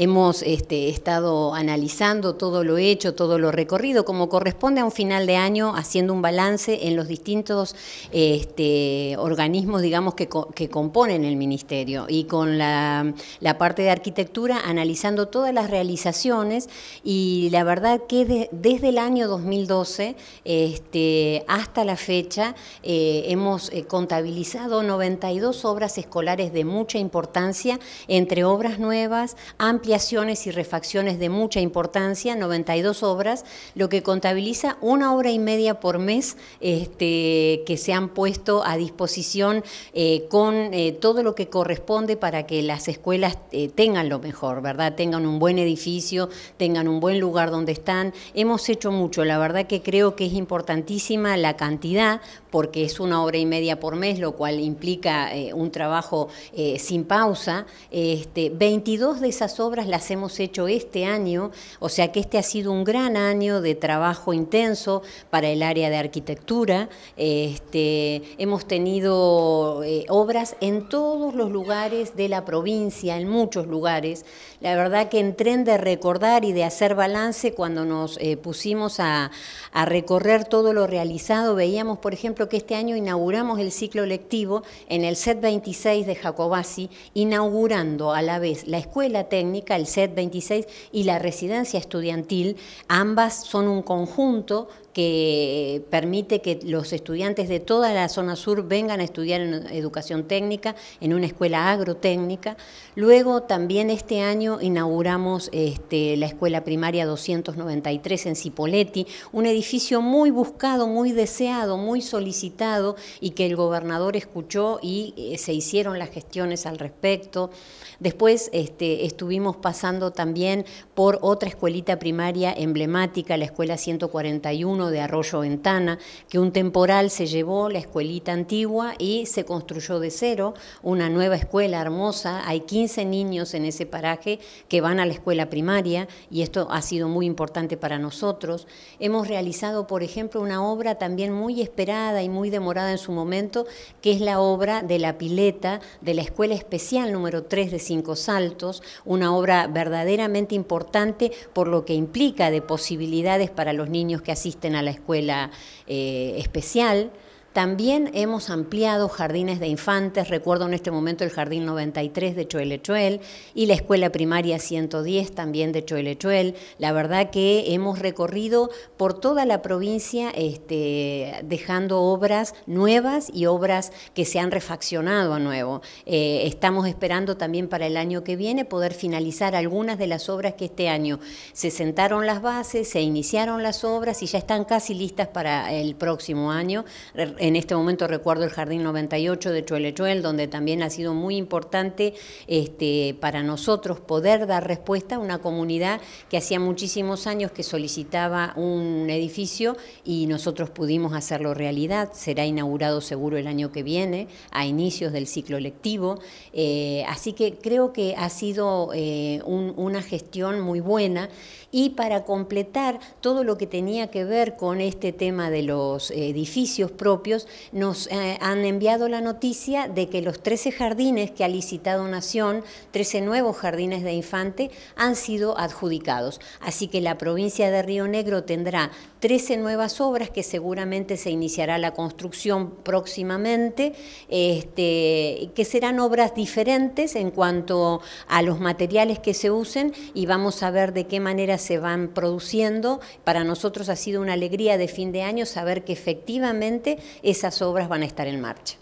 Hemos este, estado analizando todo lo hecho, todo lo recorrido, como corresponde a un final de año, haciendo un balance en los distintos este, organismos, digamos, que, componen el Ministerio. Y con la, parte de arquitectura, analizando todas las realizaciones y la verdad que desde el año 2012 este, hasta la fecha eh, hemos eh, contabilizado 92 obras escolares de mucha importancia, entre obras nuevas, amplias y refacciones de mucha importancia, 92 obras, lo que contabiliza una hora y media por mes este, que se han puesto a disposición eh, con eh, todo lo que corresponde para que las escuelas eh, tengan lo mejor, ¿verdad? Tengan un buen edificio, tengan un buen lugar donde están. Hemos hecho mucho, la verdad que creo que es importantísima la cantidad porque es una hora y media por mes, lo cual implica un trabajo sin pausa. 22 este, de esas obras las hemos hecho este año, o sea que este ha sido un gran año de trabajo intenso para el área de arquitectura. Este, hemos tenido eh, obras en todos los lugares de la provincia, en muchos lugares la verdad que en tren de recordar y de hacer balance, cuando nos eh, pusimos a, a, recorrer todo lo realizado, veíamos, por ejemplo, que este año inauguramos el ciclo lectivo en el set 26 de Jacobasi, inaugurando a la vez la escuela técnica, el set 26, y la residencia estudiantil. Ambas son un conjunto que permite que los estudiantes de toda la zona sur vengan a estudiar en educación técnica, en una escuela agrotécnica. Luego también este año inauguramos este, la escuela primaria 293 en Cipoletti, un edificio muy buscado, muy deseado, muy solicitado y que el gobernador escuchó y eh, se hicieron las gestiones al respecto. Después este, estuvimos pasando también por otra escuelita primaria emblemática, la escuela 141 de Arroyo Ventana, que un temporal se llevó la escuelita antigua y se construyó de cero una nueva escuela hermosa. Hay 15 niños en ese paraje que van a la escuela primaria y esto ha sido muy importante para nosotros. Hemos realizado, por ejemplo, una obra también muy esperada y muy demorada en su momento, que es la obra de la pileta de la Escuela Especial número 3 de Cinco Saltos, una obra verdaderamente importante por lo que implica de posibilidades para los niños que asisten a a la escuela eh, especial, también hemos ampliado jardines de infantes, recuerdo en este momento el Jardín 93 de Choel Choel y la Escuela Primaria 110 también de Choel Choel. La verdad que hemos recorrido por toda la provincia este, dejando obras nuevas y obras que se han refaccionado a nuevo. Eh, estamos esperando también para el año que viene poder finalizar algunas de las obras que este año se sentaron las bases, se iniciaron las obras y ya están casi listas para el próximo año. En este momento recuerdo el Jardín 98 de Chuelechuel, donde también ha sido muy importante este, para nosotros poder dar respuesta a una comunidad que hacía muchísimos años que solicitaba un edificio y nosotros pudimos hacerlo realidad. Será inaugurado seguro el año que viene, a inicios del ciclo lectivo. Eh, así que creo que ha sido eh, una gestión muy buena y para completar todo lo que tenía que ver con este tema de los edificios propios, nos eh, han enviado la noticia de que los 13 jardines que ha licitado Nación, 13 nuevos jardines de infante, han sido adjudicados. Así que la provincia de Río Negro tendrá 13 nuevas obras que seguramente se iniciará la construcción próximamente, este, que serán obras diferentes en cuanto a los materiales que se usen y vamos a ver de qué manera se van produciendo. Para nosotros ha sido una alegría de fin de año saber que efectivamente esas obras van a estar en marcha.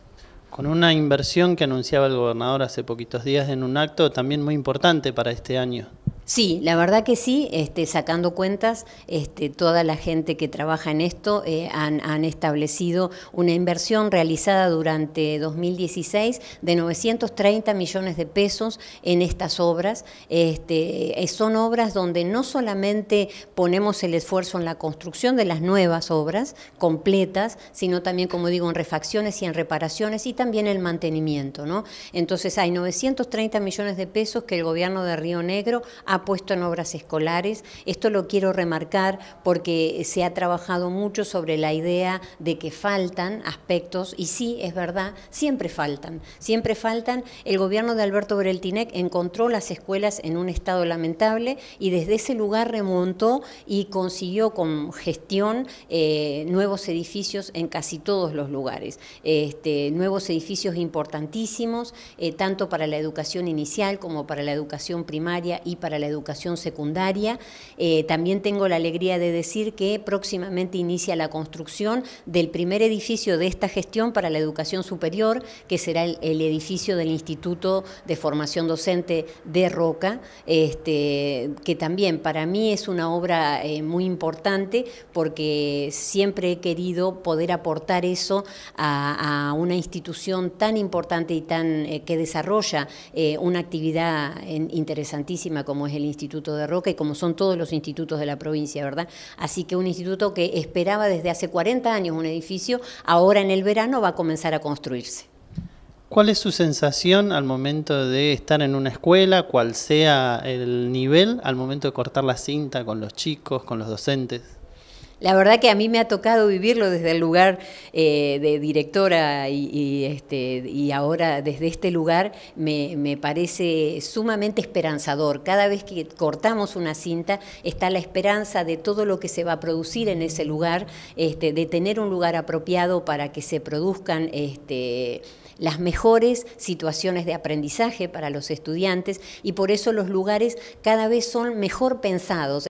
Con una inversión que anunciaba el gobernador hace poquitos días en un acto también muy importante para este año. Sí, la verdad que sí, este, sacando cuentas, este, toda la gente que trabaja en esto eh, han, establecido una inversión realizada durante 2016 de 930 millones de pesos en estas obras. Este, eh, son obras donde no solamente ponemos el esfuerzo en la construcción de las nuevas obras completas, sino también, como digo, en refacciones y en reparaciones y también el mantenimiento. ¿no? Entonces hay 930 millones de pesos que el gobierno de Río Negro ha puesto en obras escolares. Esto lo quiero remarcar porque se ha trabajado mucho sobre la idea de que faltan aspectos, y sí, es verdad, siempre faltan, siempre faltan. El gobierno de Alberto Bereltinec encontró las escuelas en un estado lamentable y desde ese lugar remontó y consiguió con gestión eh, nuevos edificios en casi todos los lugares, este, nuevos edificios importantísimos, eh, tanto para la educación inicial como para la educación primaria y para la educación secundaria. Eh, también tengo la alegría de decir que próximamente inicia la construcción del primer edificio de esta gestión para la educación superior, que será el, edificio del Instituto de Formación Docente de Roca, este, que también para mí es una obra eh, muy importante porque siempre he querido poder aportar eso a, una institución tan importante y tan eh, que desarrolla una actividad interesantísima como es el Instituto de Roca y como son todos los institutos de la provincia, ¿verdad? Así que un instituto que esperaba desde hace 40 años un edificio, ahora en el verano va a comenzar a construirse. ¿Cuál es su sensación al momento de estar en una escuela, cual sea el nivel, al momento de cortar la cinta con los chicos, con los docentes? La verdad que a mí me ha tocado vivirlo desde el lugar eh, de directora y, este, y, ahora desde este lugar me, parece sumamente esperanzador. Cada vez que cortamos una cinta está la esperanza de todo lo que se va a producir en ese lugar, este, de tener un lugar apropiado para que se produzcan... Este, las mejores situaciones de aprendizaje para los estudiantes y por eso los lugares cada vez son mejor pensados.